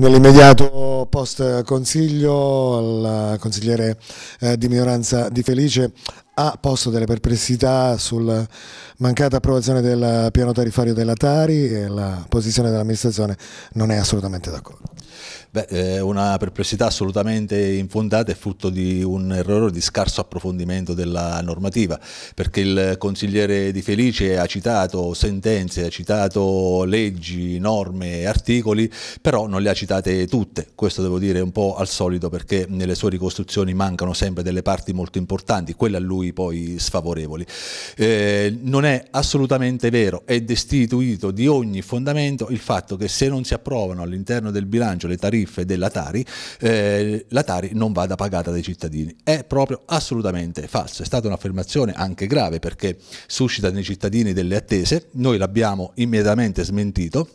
Nell'immediato post consiglio al consigliere eh, di minoranza di Felice ha posto delle perplessità sulla mancata approvazione del piano tarifario della Tari e la posizione dell'amministrazione non è assolutamente d'accordo. Beh, eh, una perplessità assolutamente infondata è frutto di un errore di scarso approfondimento della normativa, perché il consigliere Di Felice ha citato sentenze, ha citato leggi, norme, articoli, però non le ha citate tutte. Questo devo dire un po' al solito perché nelle sue ricostruzioni mancano sempre delle parti molto importanti, quelle a lui poi sfavorevoli. Eh, non è assolutamente vero, è destituito di ogni fondamento il fatto che se non si approvano all'interno del bilancio le tariffe della Tari, eh, la Tari non vada pagata dai cittadini. È proprio assolutamente falso, è stata un'affermazione anche grave perché suscita nei cittadini delle attese, noi l'abbiamo immediatamente smentito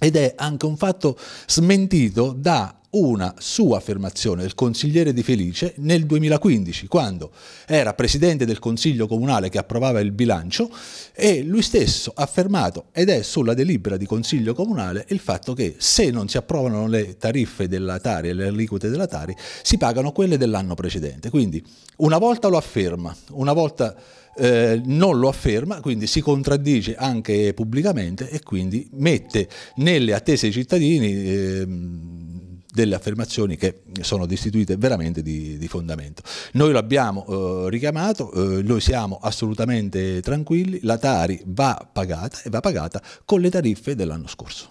ed è anche un fatto smentito da una sua affermazione del consigliere di Felice nel 2015, quando era presidente del consiglio comunale che approvava il bilancio e lui stesso ha affermato, ed è sulla delibera di consiglio comunale, il fatto che se non si approvano le tariffe della Tari e le aliquote della Tari, si pagano quelle dell'anno precedente. Quindi una volta lo afferma, una volta eh, non lo afferma, quindi si contraddice anche pubblicamente e quindi mette nelle attese dei cittadini... Eh, delle affermazioni che sono destituite veramente di, di fondamento. Noi l'abbiamo eh, richiamato, eh, noi siamo assolutamente tranquilli, la Tari va pagata e va pagata con le tariffe dell'anno scorso.